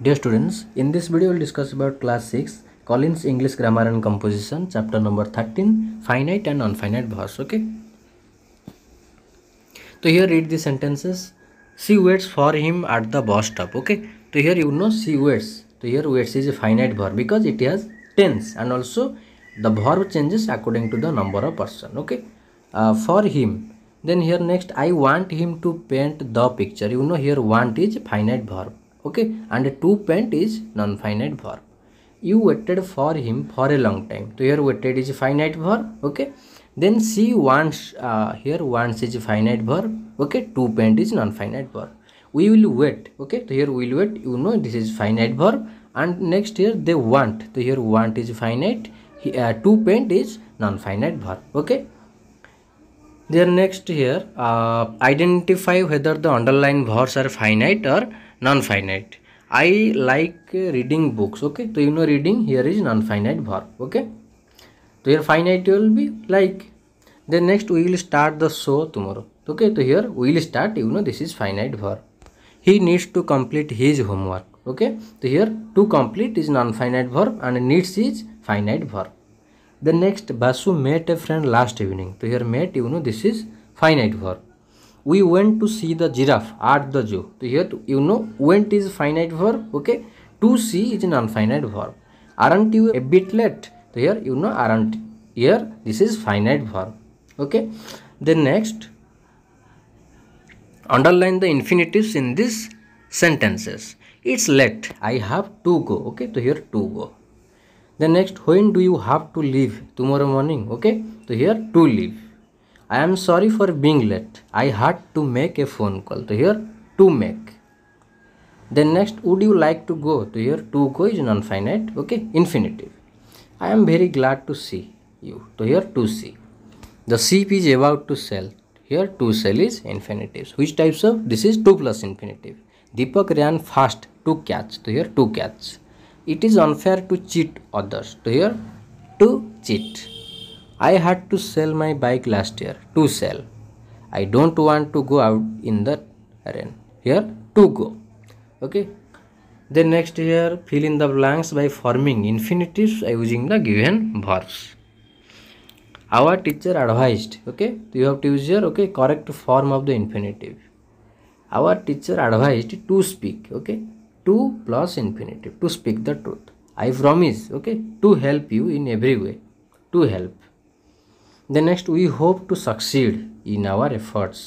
Dear students, in this video we'll discuss about class 6 Collins English Grammar and Composition chapter number 13 finite and unfinite verbs okay So here read the sentences she waits for him at the bus stop okay so here you know she waits so here waits is a finite verb because it has tense and also the verb changes according to the number of person okay uh, for him then here next I want him to paint the picture you know here want is finite verb okay and two paint is non-finite verb you waited for him for a long time so here waited is finite verb okay then she wants uh, here wants is finite verb okay two paint is non-finite verb we will wait okay so here we'll wait you know this is finite verb and next here they want so here want is finite uh, two paint is non-finite verb okay then next here uh, identify whether the underlying verbs are finite or non-finite i like reading books okay so you know reading here is non-finite verb okay so here finite will be like then next we will start the show tomorrow okay so here we will start you know this is finite verb he needs to complete his homework okay so here to complete is non-finite verb and needs is finite verb the next Basu met a friend last evening. So here met you know this is finite verb. We went to see the giraffe at the zoo. So here you know went is finite verb. Okay. To see is an infinite verb. Aren't you a bit late? So here you know aren't. Here this is finite verb. Okay. Then next underline the infinitives in these sentences. It's late. I have to go. Okay. So here to go then next when do you have to leave tomorrow morning okay so here to leave i am sorry for being late i had to make a phone call so here to make then next would you like to go so here to go is non-finite okay infinitive i am very glad to see you so here to see the ship is about to sell. here to sell is infinitives which types of this is 2 plus infinitive deepak ran fast to catch so here to catch it is unfair to cheat others to here to cheat i had to sell my bike last year to sell i don't want to go out in the rain here to go okay then next here fill in the blanks by forming infinitives using the given verbs our teacher advised okay you have to use here. okay correct form of the infinitive our teacher advised to speak okay 2 plus infinitive to speak the truth. I promise, okay, to help you in every way, to help. The next, we hope to succeed in our efforts.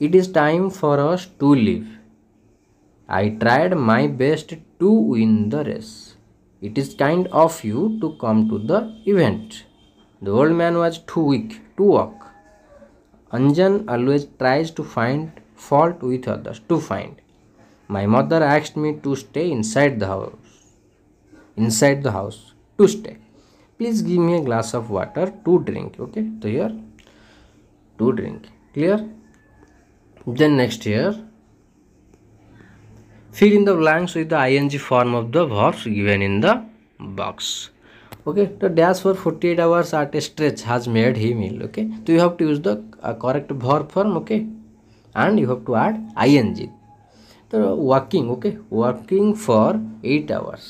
It is time for us to live. I tried my best to win the race. It is kind of you to come to the event. The old man was too weak to walk. Anjan always tries to find fault with others, to find my mother asked me to stay inside the house. Inside the house to stay. Please give me a glass of water to drink. Okay, so here to drink. Clear? Then next here fill in the blanks with the ing form of the verbs given in the box okay the dash for 48 hours at a stretch has made him ill okay so you have to use the uh, correct verb form okay and you have to add ing the working okay working for 8 hours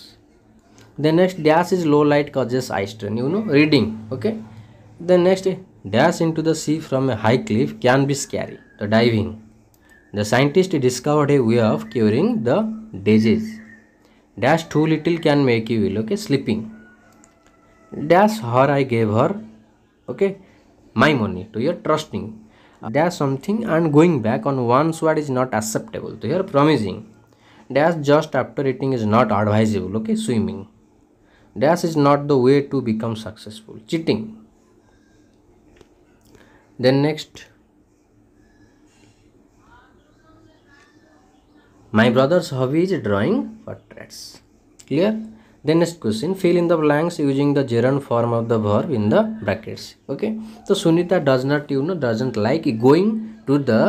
the next dash is low light causes eye strain you know reading okay the next dash into the sea from a high cliff can be scary the diving the scientist discovered a way of curing the disease dash too little can make you ill okay sleeping dash How i gave her okay my money to your trusting dash something and going back on one's word is not acceptable so here promising dash just after eating is not advisable okay swimming dash is not the way to become successful cheating then next my brother's hobby is drawing portraits clear then next question fill in the blanks using the gerund form of the verb in the brackets okay so sunita does not you know doesn't like going to the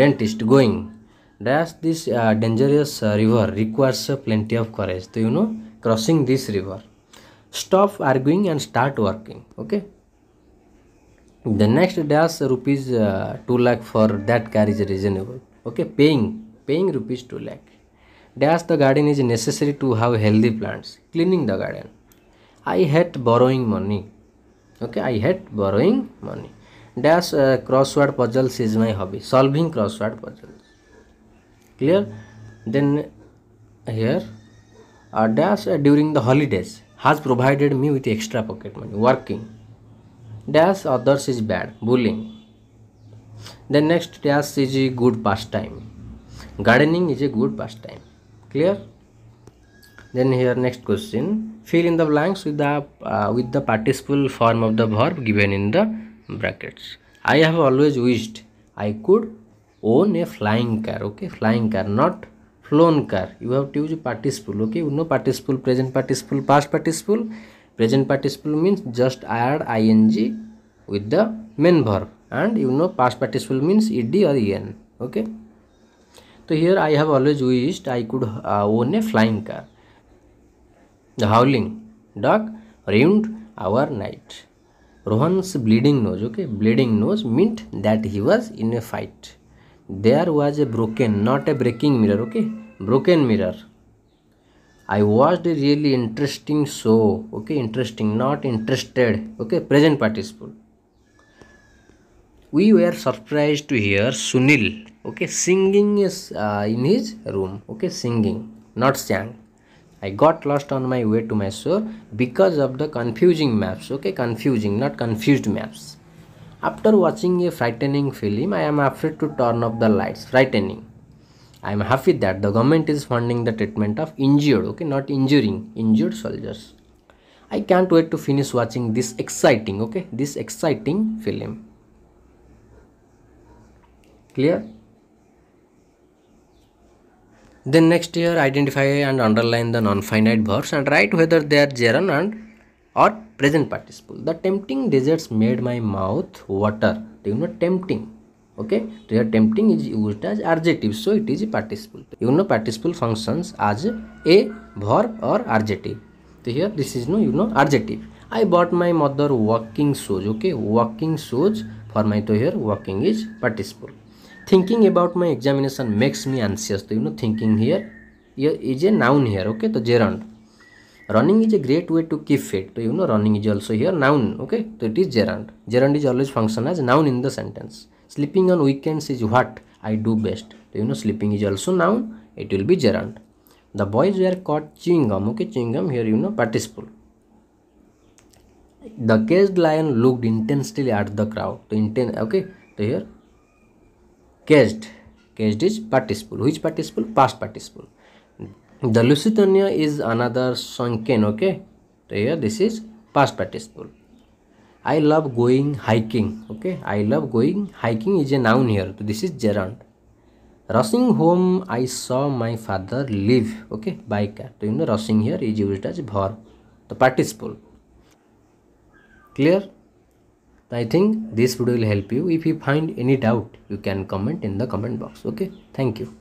dentist going dash this uh, dangerous uh, river requires uh, plenty of courage so you know crossing this river stop arguing and start working okay the next dash rupees uh, 2 lakh for that car is reasonable okay paying paying rupees 2 lakh Dash the garden is necessary to have healthy plants. Cleaning the garden. I hate borrowing money. Okay, I hate borrowing money. Dash uh, crossword puzzles is my hobby. Solving crossword puzzles. Clear? Then here, uh, Dash uh, during the holidays has provided me with extra pocket money. Working. Dash others is bad. Bullying. Then next dash is a good pastime. Gardening is a good pastime. clear then here next question fill in the blanks with the uh, with the participle form of the verb given in the brackets i have always wished i could own a flying car okay flying car not flown car you have to use participle okay you know participle present participle past participle present participle means just add ing with the main verb and you know past participle means ed or en okay तो here I have always wished I could own a flying car the howling duck round our night Rohan's bleeding nose okay bleeding nose meet that he was in a fight there was a broken not a breaking mirror okay broken mirror I was a really interesting show okay interesting not interested okay present participle we we are surprise to hear Sunil okay singing is uh, in his room okay singing not sang I got lost on my way to Mysore because of the confusing maps. Okay, confusing, not confused maps. After watching a frightening film, I am afraid to turn off the lights. Frightening. I am happy that the government is funding the treatment of injured, okay, not injuring, injured soldiers. I can't wait to finish watching this exciting, okay, this exciting film. Clear? Then next year, identify and underline the non-finite verbs and write whether they are gerund and or present participle. The tempting desserts made my mouth water. Do you know tempting? okay are tempting is used as adjective so it is a participle you know participle functions as a verb or adjective so here this is no you know adjective i bought my mother walking shoes okay walking shoes for my to here walking is participle thinking about my examination makes me anxious so you know thinking here here is a noun here okay so gerund running is a great way to keep fit so you know running is also here noun okay so it is gerund gerund is always function as noun in the sentence sleeping on weekends is what i do best so you know sleeping is also noun it will be gerund the boys were caught chewing gum okay chewing gum here you know participle the caged lion looked intensely at the crowd to intend okay so here caged caged is participle which participle past participle the lusitania is another sunken okay so here this is past participle i love going hiking okay i love going hiking is a noun here so this is gerund rushing home i saw my father leave okay by car so you know rushing here is used as verb the participle clear i think this video will help you if you find any doubt you can comment in the comment box okay thank you